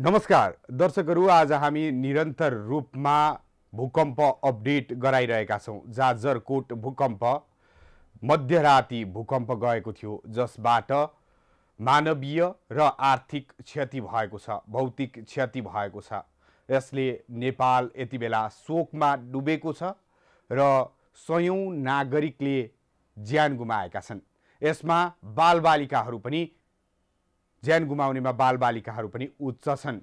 नमस्कार दर्शकहरू आज हामी निरन्तर रूपमा भूकम्प अपडेट गराइरहेका छौँ जाजरकोट भूकम्प मध्यराति भूकम्प गएको थियो जसबाट मानवीय र आर्थिक क्षति भएको छ भौतिक क्षति भएको छ यसले नेपाल यति बेला शोकमा डुबेको छ र सयौँ नागरिकले ज्यान गुमाएका छन् यसमा बालबालिकाहरू पनि ज्यान गुमाउनेमा बालबालिकाहरू पनि उच्च छन्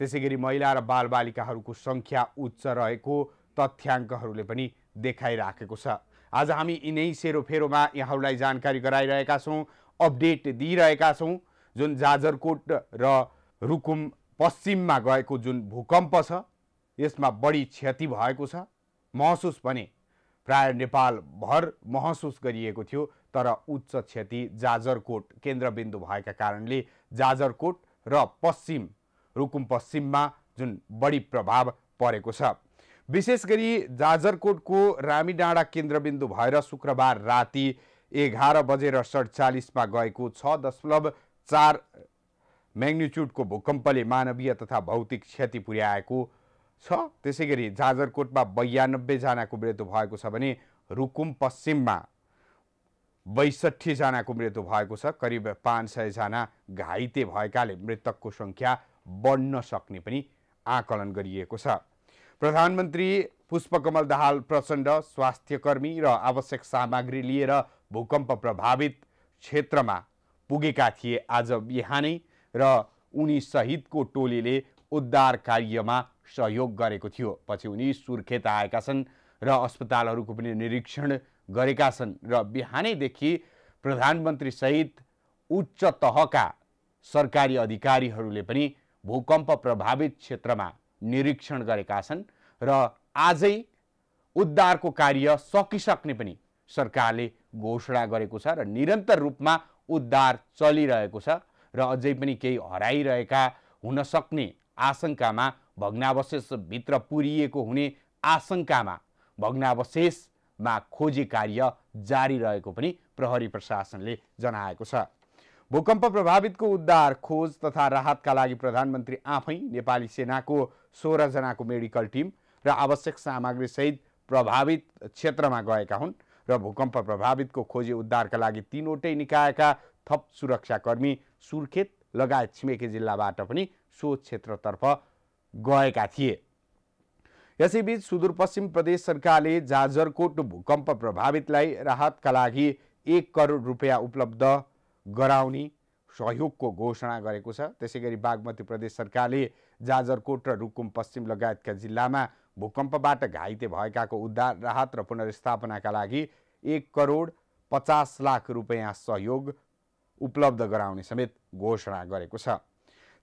त्यसै गरी महिला र बालबालिकाहरूको सङ्ख्या उच्च रहेको तथ्याङ्कहरूले पनि देखाइराखेको छ आज हामी यिनै सेरोफेरोमा यहाँहरूलाई जानकारी गराइरहेका छौँ अपडेट दिइरहेका छौँ जुन जाजरकोट र रुकुम पश्चिममा गएको जुन भूकम्प छ यसमा बढी क्षति भएको छ महसुस भने प्राय नेपालभर महसुस गरिएको थियो तर उच्च क्षति जाजरकोट केन्द्रबिन्दु भएका कारणले जाजरकोट र पश्चिम रुकुम पश्चिममा जुन बढी प्रभाव परेको छ विशेष गरी जाजरकोटको रामी डाँडा केन्द्रबिन्दु भएर शुक्रबार राति एघार बजेर सडचालिसमा गएको छ दशमलव चार म्याग्निच्युडको भूकम्पले मानवीय तथा भौतिक क्षति पुर्याएको छ त्यसै गरी जाजरकोटमा बयानब्बेजनाको मृत्यु भएको छ भने रुकुम पश्चिममा बैसठीजनाको मृत्यु भएको छ करिब पाँच सयजना घाइते भएकाले मृतकको सङ्ख्या बढ्न सक्ने पनि आकलन गरिएको छ प्रधानमन्त्री पुष्पकमल दाहाल प्रचण्ड स्वास्थ्यकर्मी र आवश्यक सामग्री लिएर भूकम्प प्रभावित क्षेत्रमा पुगेका थिए आज बिहानै र उनी सहितको टोलीले उद्धार कार्यमा सहयोग गरेको थियो पछि उनी सुर्खेत आएका छन् र अस्पतालहरूको पनि निरीक्षण गरेका छन् र बिहानैदेखि प्रधानमन्त्रीसहित उच्च तहका सरकारी अधिकारीहरूले पनि भूकम्प प्रभावित क्षेत्रमा निरीक्षण गरेका छन् र आजै उद्धारको कार्य सकिसक्ने पनि सरकारले घोषणा गरेको छ र निरन्तर रूपमा उद्धार चलिरहेको छ र अझै पनि केही हराइरहेका हुन सक्ने आशङ्कामा भग्नावशेषभित्र पुरिएको हुने आशङ्कामा भग्नावशेष मा खोजी कार्य जारी रहेको पनि प्रहरी प्रशासनले जनाएको छ भूकम्प प्रभावितको उद्धार खोज तथा राहतका लागि प्रधानमन्त्री आफै नेपाली सेनाको सोह्रजनाको मेडिकल टिम र आवश्यक सामग्रीसहित प्रभावित क्षेत्रमा गएका हुन् र भूकम्प प्रभावितको खोजी उद्धारका लागि तिनवटै निकायका थप सुरक्षाकर्मी सुर्खेत लगायत छिमेकी जिल्लाबाट पनि सो क्षेत्रतर्फ गएका थिए यसैबीच सुदूरपश्चिम प्रदेश सरकारले जाजरकोट भूकम्प प्रभावितलाई राहतका लागि एक करोड रुपियाँ उपलब्ध गराउने सहयोगको घोषणा गरेको छ त्यसै गरी बागमती प्रदेश सरकारले जाजरकोट र रुकुम पश्चिम लगायतका जिल्लामा भूकम्पबाट घाइते भएकाको उद्धार राहत र पुनर्स्थापनाका लागि एक करोड पचास लाख रुपियाँ सहयोग उपलब्ध गराउने समेत घोषणा गरेको छ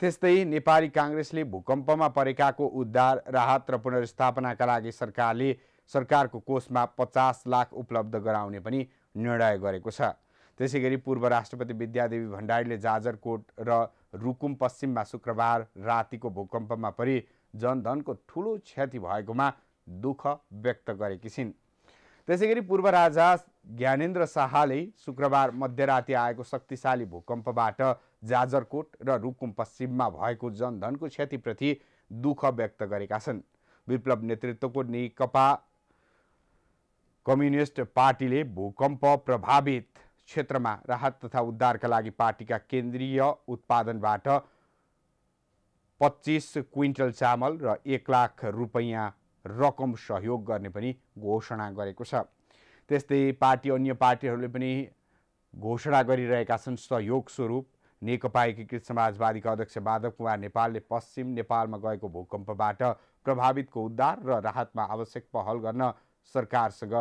त्यस्तै नेपाली काङ्ग्रेसले भूकम्पमा परेकाको उद्धार राहत र पुनर्स्थापनाका लागि सरकारले सरकारको कोषमा पचास लाख उपलब्ध गराउने पनि निर्णय गरेको छ त्यसै गरी पूर्व राष्ट्रपति विद्यादेवी भण्डारीले जाजरकोट र रुकुम पश्चिममा शुक्रबार रातिको भूकम्पमा परि जनधनको ठुलो क्षति भएकोमा दुःख व्यक्त गरेकी छिन् त्यसै गरी पूर्व राजा ज्ञानेन्द्र शाहले शुक्रबार मध्यराति आएको शक्तिशाली भूकम्पबाट जाजरकोट र रुकुम पश्चिममा भएको जनधनको क्षतिप्रति दुःख व्यक्त गरेका छन् विप्लव नेतृत्वको नेकपा कम्युनिस्ट पार्टीले भूकम्प प्रभावित क्षेत्रमा राहत तथा उद्धारका लागि पार्टीका केन्द्रीय उत्पादनबाट पच्चिस क्विन्टल चामल र एक लाख रुपैयाँ रकम सहयोग गर्ने पनि घोषणा गरेको छ त्यस्तै पार्टी अन्य पार्टीहरूले पनि घोषणा गरिरहेका छन् सहयोग स्वरूप नेकपा एकीकृत समाजवादीका अध्यक्ष माधव कुमार नेपालले पश्चिम नेपालमा गएको भूकम्पबाट प्रभावितको उद्धार र राहतमा आवश्यक पहल गर्न सरकारसँग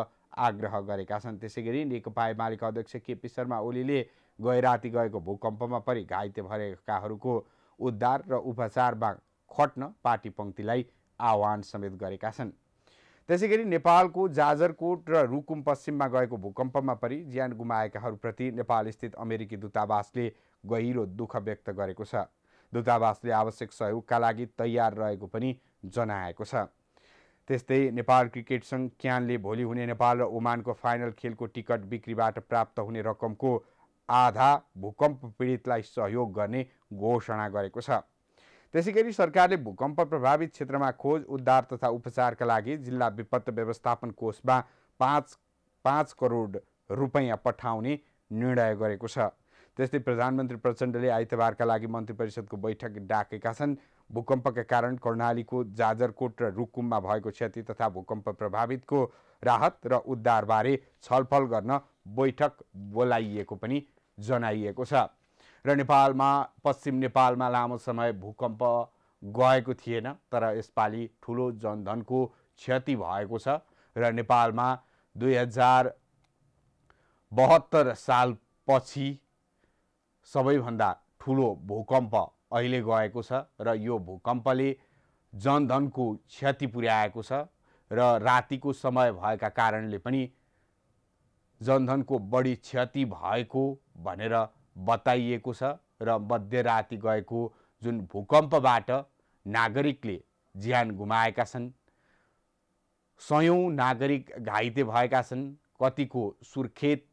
आग्रह गरेका छन् त्यसै गरी नेकपा एमालेका अध्यक्ष केपी शर्मा ओलीले गैराती गएको भूकम्पमा परि घाइते भएकाहरूको उद्धार र उपचारमा खट्न पार्टी पङ्क्तिलाई आह्वान समेत गरेका छन् त्यसै गरी नेपालको जाजरकोट र रुकुम पश्चिममा गएको भूकम्पमा पनि ज्यान गुमाएकाहरूप्रति नेपालस्थित अमेरिकी दूतावासले गहिरो दुःख व्यक्त गरेको छ दूतावासले आवश्यक सहयोगका लागि तयार रहेको पनि जनाएको छ त्यस्तै नेपाल क्रिकेट सङ्घ क्यानले भोलि हुने नेपाल र ओमानको फाइनल खेलको टिकट बिक्रीबाट प्राप्त हुने रकमको आधा भूकम्प पीडितलाई सहयोग गर्ने घोषणा गरेको छ त्यसै गरी सरकारले भूकम्प प्रभावित क्षेत्रमा खोज उद्धार तथा उपचारका लागि जिल्ला विपत्त व्यवस्थापन कोषमा पाँच पाँच करोड रुपैयाँ पठाउने निर्णय गरेको छ त्यस्तै प्रधानमन्त्री प्रचण्डले आइतबारका लागि मन्त्री परिषदको बैठक डाकेका छन् भूकम्पका कारण कर्णालीको जाजरकोट र रुकुममा भएको क्षति तथा भूकम्प प्रभावितको राहत र उद्धारबारे छलफल गर्न बैठक बोलाइएको पनि जनाइएको छ र नेपालमा पश्चिम नेपालमा लामो समय भूकम्प गएको थिएन तर यसपालि ठुलो जनधनको क्षति भएको छ र नेपालमा दुई हजार बहत्तर सालपछि सबैभन्दा ठुलो भूकम्प अहिले गएको छ र यो भूकम्पले जनधनको क्षति पुर्याएको छ र रातिको समय भएका कारणले पनि जनधनको बढी क्षति भएको भनेर बताइएको छ र मध्यराति गएको जुन भूकम्पबाट नागरिकले ज्यान गुमाएका छन् सयौँ नागरिक घाइते भएका छन् कतिको सुर्खेत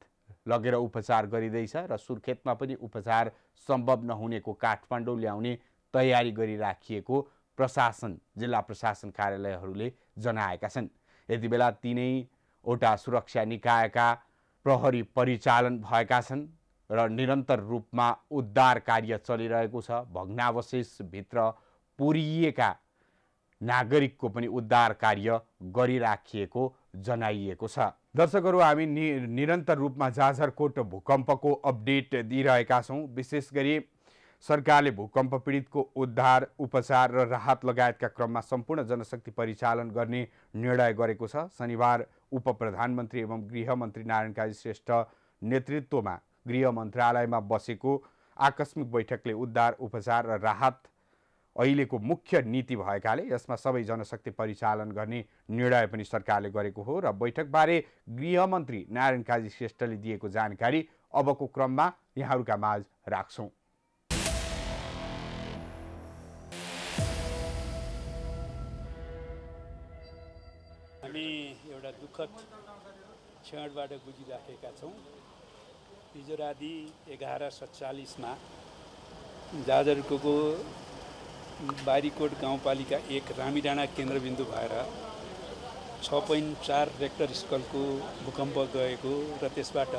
लगेर उपचार गरिँदैछ र सुर्खेतमा पनि उपचार सम्भव नहुनेको काठमाडौँ ल्याउने तयारी गरिराखिएको प्रशासन जिल्ला प्रशासन कार्यालयहरूले जनाएका छन् यति बेला तिनैवटा सुरक्षा निकायका प्रहरी परिचालन भएका छन् र निरन्तर रूपमा उद्धार कार्य चलिरहेको छ भग्नावशेषभित्र पुरिएका नागरिकको पनि उद्धार कार्य गरिराखिएको जनाइएको छ दर्शकहरू हामी नि निरन्तर रूपमा जाजरकोट भूकम्पको अपडेट दिइरहेका छौँ विशेष गरी सरकारले भूकम्प पीडितको उद्धार उपचार र राहत लगायतका क्रममा सम्पूर्ण जनशक्ति परिचालन गर्ने निर्णय गरेको छ शनिबार उप प्रधानमन्त्री एवं गृहमन्त्री नारायण काजी श्रेष्ठ नेतृत्वमा गृह मन्त्रालयमा बसेको आकस्मिक बैठकले उद्धार उपचार र राहत अहिलेको मुख्य नीति भएकाले यसमा सबै जनशक्ति परिचालन गर्ने निर्णय पनि सरकारले गरेको हो र बैठकबारे गृहमन्त्री नारायण काजी श्रेष्ठले दिएको जानकारी अबको क्रममा यहाँहरूका माझ राख्छौँ हामी एउटा दुःखद क्षणबाट गुजिराखेका छौँ हिजो राति एघार सत्तालिसमा जाजरको बारीकोट गाउँपालिका एक रामी डाँडा केन्द्रबिन्दु भएर छ पोइन्ट चार रेक्टर स्कलको भूकम्प गएको र त्यसबाट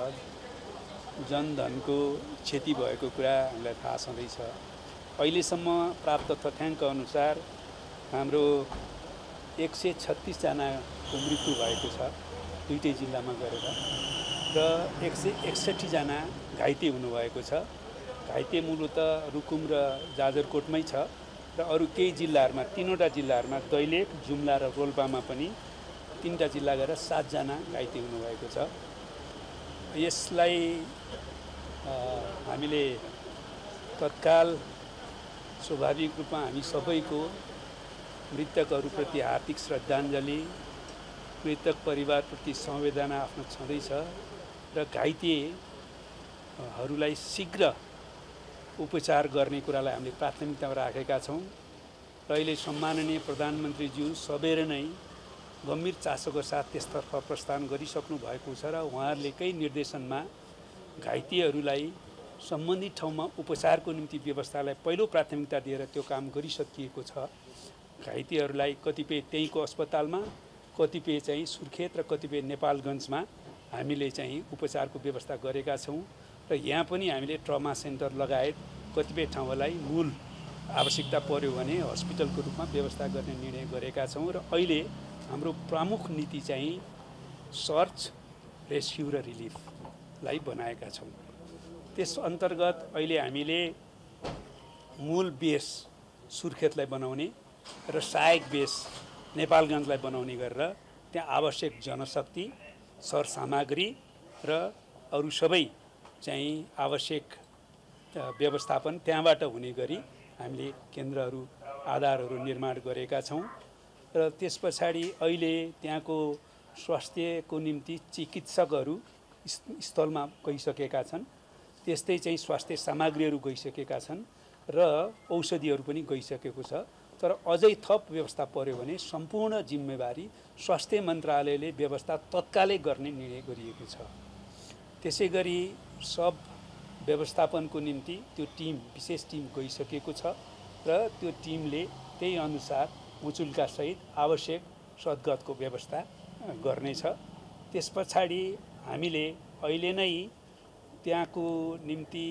जनधनको क्षति भएको कुरा हामीलाई थाहा छँदैछ अहिलेसम्म प्राप्त तथ्याङ्क अनुसार हाम्रो एक सय छत्तिसजनाको मृत्यु भएको छ दुइटै जिल्लामा गरेर र एक सय एकसट्ठीजना घाइते हुनुभएको छ घाइते त रुकुम र जाजरकोटमै छ र अरू केही जिल्लाहरूमा तिनवटा जिल्लाहरूमा दैलेख जुम्ला र रोल्पामा पनि तिनवटा जिल्ला गएर सातजना घाइते हुनुभएको छ यसलाई हामीले तत्काल स्वाभाविक रूपमा हामी सबैको मृतकहरूप्रति हार्दिक श्रद्धाञ्जली मृतक परिवारप्रति संवेदना आफ्नो छँदैछ र घाइतेहरूलाई शीघ्र उपचार गर्ने कुरालाई हामीले प्राथमिकतामा राखेका छौँ र अहिले सम्माननीय प्रधानमन्त्रीज्यू सबेर नै गम्भीर चासोको साथ त्यसतर्फ प्रस्थान गरिसक्नु भएको छ र उहाँहरूलेकै निर्देशनमा घाइतेहरूलाई सम्बन्धित ठाउँमा उपचारको निम्ति व्यवस्थालाई पहिलो प्राथमिकता दिएर त्यो काम गरिसकिएको छ घाइतेहरूलाई कतिपय त्यहीँको अस्पतालमा कतिपय चाहिँ सुर्खेत र कतिपय नेपालगञ्जमा हामीले चाहिँ उपचारको व्यवस्था गरेका छौँ र यहाँ पनि हामीले ट्रमा सेन्टर लगायत कतिपय ठाउँहरूलाई मूल आवश्यकता पर्यो भने हस्पिटलको रूपमा व्यवस्था गर्ने निर्णय गरेका छौँ र अहिले हाम्रो प्रमुख नीति चाहिँ सर्च रेस्क्यु र रिलिफलाई बनाएका छौँ त्यस अन्तर्गत अहिले हामीले मूल बेस सुर्खेतलाई बनाउने र सहायक बेस नेपालगञ्जलाई बनाउने गरेर त्यहाँ आवश्यक जनशक्ति सर सामग्री र अरू सबै चाहिँ आवश्यक व्यवस्थापन त्यहाँबाट हुने गरी हामीले केन्द्रहरू आधारहरू निर्माण गरेका छौँ र त्यस पछाडि अहिले त्यहाँको स्वास्थ्यको निम्ति चिकित्सकहरू स्थलमा गइसकेका छन् त्यस्तै चाहिँ स्वास्थ्य सामग्रीहरू गइसकेका छन् र औषधिहरू पनि गइसकेको छ तर अझै थप व्यवस्था पऱ्यो भने सम्पूर्ण जिम्मेवारी स्वास्थ्य मन्त्रालयले व्यवस्था तत्कालै गर्ने निर्णय गरिएको छ त्यसै गरी सब व्यवस्थापनको निम्ति त्यो टिम विशेष टिम गइसकेको छ र त्यो टिमले त्यही अनुसार सहित आवश्यक सद्गतको व्यवस्था गर्नेछ त्यस पछाडि हामीले अहिले नै त्यहाँको निम्ति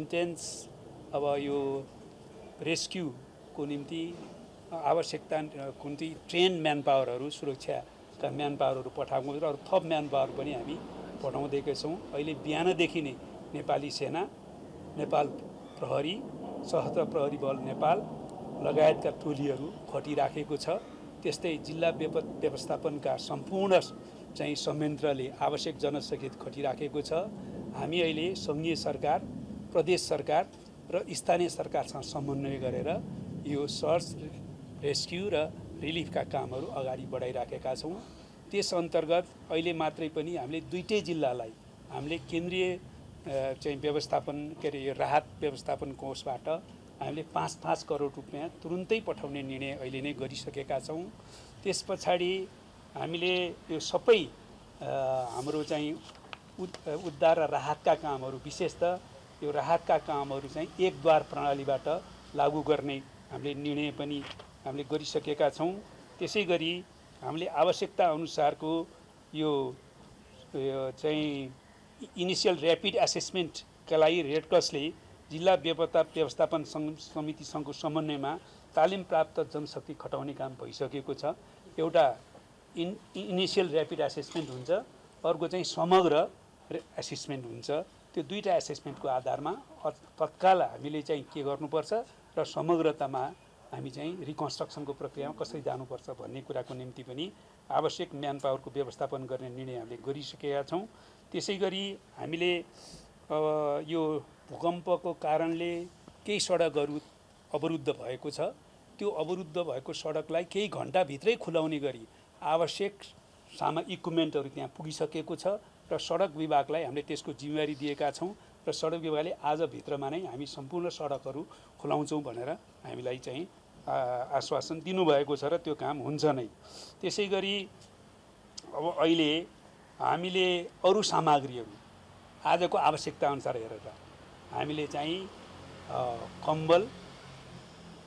इन्टेन्स अब यो रेस्क्यु को निम्ति आवश्यकता निम्ति ट्रेन म्यान पावरहरू सुरक्षाका म्यान पावरहरू पठाएको र अरू थप म्यान पावर पनि हामी पठाउँदैकै छौँ अहिले बिहानदेखि नै नेपाली सेना नेपाल प्रहरी सशस्त्र प्रहरी बल नेपाल लगायतका टोलीहरू खटिराखेको छ त्यस्तै जिल्ला व्यप व्यवस्थापनका सम्पूर्ण चाहिँ संयन्त्रले आवश्यक जनसचेत खटिराखेको छ हामी अहिले सङ्घीय सरकार प्रदेश सरकार र स्थानीय सरकारसँग समन्वय गरेर यो सर्च रेस्क्यु र रिलिफका कामहरू अगाडि बढाइराखेका छौँ त्यस अन्तर्गत अहिले मात्रै पनि हामीले दुइटै जिल्लालाई हामीले केन्द्रीय चाहिँ व्यवस्थापन के अरे यो राहत व्यवस्थापन कोषबाट हामीले पाँच पाँच करोड रुपियाँ तुरुन्तै पठाउने निर्णय अहिले नै गरिसकेका छौँ त्यस पछाडि हामीले यो सबै हाम्रो चाहिँ उद्धार र राहतका कामहरू विशेष त यो राहतका कामहरू चाहिँ एकद्वार प्रणालीबाट लागू गर्ने हामीले निर्णय पनि हामीले गरिसकेका छौँ त्यसै गरी हामीले आवश्यकता अनुसारको यो चाहिँ इनिसियल ऱ्यापिड एसेसमेन्टका लागि रेडक्रसले जिल्ला व्यवस्था व्यवस्थापन समिति सङ्घको समन्वयमा तालिम प्राप्त जनशक्ति खटाउने काम भइसकेको छ एउटा इन इनिसियल ऱ्यापिड एसेसमेन्ट हुन्छ अर्को चाहिँ समग्र एसेसमेन्ट हुन्छ त्यो दुईवटा एसेसमेन्टको आधारमा तत्काल हामीले चाहिँ के गर्नुपर्छ र समग्रतामा हामी चाहिँ रिकन्स्ट्रक्सनको प्रक्रियामा कसरी जानुपर्छ भन्ने कुराको निम्ति पनि आवश्यक म्यान पावरको व्यवस्थापन गर्ने निर्णय हामीले गरिसकेका छौँ त्यसै गरी हामीले यो भूकम्पको कारणले केही सडकहरू अवरुद्ध भएको छ त्यो अवरुद्ध भएको सडकलाई केही घन्टाभित्रै खुलाउने गरी आवश्यक सामा इक्विपमेन्टहरू त्यहाँ पुगिसकेको छ र सडक विभागलाई हामीले त्यसको जिम्मेवारी दिएका छौँ र सडक विभागले आजभित्रमा नै हामी सम्पूर्ण सडकहरू खुलाउँछौँ भनेर हामीलाई चाहिँ आश्वासन दिनुभएको छ र त्यो काम हुन्छ नै त्यसै गरी अब अहिले हामीले अरू सामग्रीहरू आजको आवश्यकताअनुसार हेरेर हामीले चाहिँ कम्बल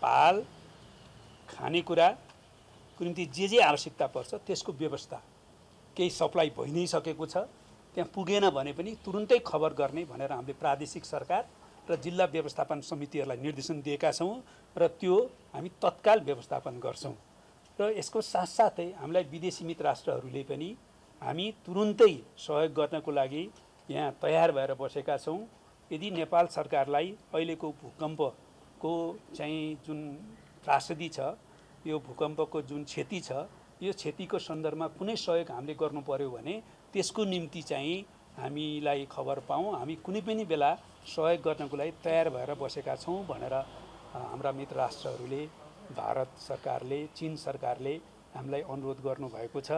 पाल खानेकुराको निम्ति जे जे आवश्यकता पर्छ त्यसको व्यवस्था केही सप्लाई भइ नै सकेको छ त्यहाँ पुगेन भने पनि तुरुन्तै खबर गर्ने भनेर हामीले प्रादेशिक सरकार र जिल्ला व्यवस्थापन समितिहरूलाई निर्देशन दिएका छौँ र त्यो हामी तत्काल व्यवस्थापन गर्छौँ र यसको साथसाथै हामीलाई विदेशी मित्र राष्ट्रहरूले पनि हामी तुरुन्तै सहयोग गर्नको लागि यहाँ तयार भएर बसेका छौँ यदि नेपाल सरकारलाई अहिलेको भूकम्पको चाहिँ जुन त्रासदी छ यो भूकम्पको जुन क्षति छ यो क्षतिको सन्दर्भमा कुनै सहयोग हामीले गर्नु पऱ्यो भने त्यसको निम्ति चाहिँ हामीलाई खबर पाऊँ हामी कुनै पनि बेला सहयोग गर्नको लागि तयार भएर बसेका छौँ भनेर हाम्रा मित्र राष्ट्रहरूले भारत सरकारले चिन सरकारले हामीलाई अनुरोध गर्नुभएको छ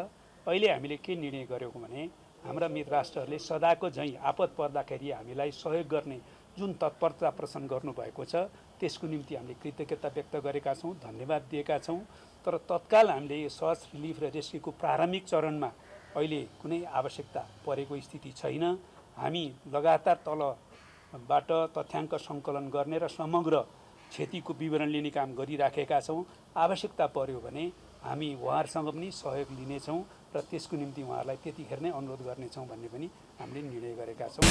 अहिले हामीले के निर्णय गरेको भने हाम्रा मित्र राष्ट्रहरूले सदाको झैँ आपत पर्दाखेरि हामीलाई सहयोग गर्ने जुन तत्परता प्रदर्शन गर्नुभएको छ त्यसको निम्ति हामीले कृतज्ञता व्यक्त गरेका छौँ धन्यवाद दिएका छौँ तर तत्काल हामीले यो सर्च रिलिफ र रेस्क्युको प्रारम्भिक चरणमा अहिले कुनै आवश्यकता परेको स्थिति छैन हामी लगातार तलबाट तथ्याङ्क सङ्कलन गर्ने र समग्र क्षतिको विवरण लिने काम गरिराखेका छौँ आवश्यकता पर्यो भने हामी उहाँहरूसँग पनि सहयोग लिनेछौँ र त्यसको निम्ति उहाँहरूलाई त्यतिखेर नै अनुरोध गर्नेछौँ भन्ने पनि हामीले निर्णय गरेका छौँ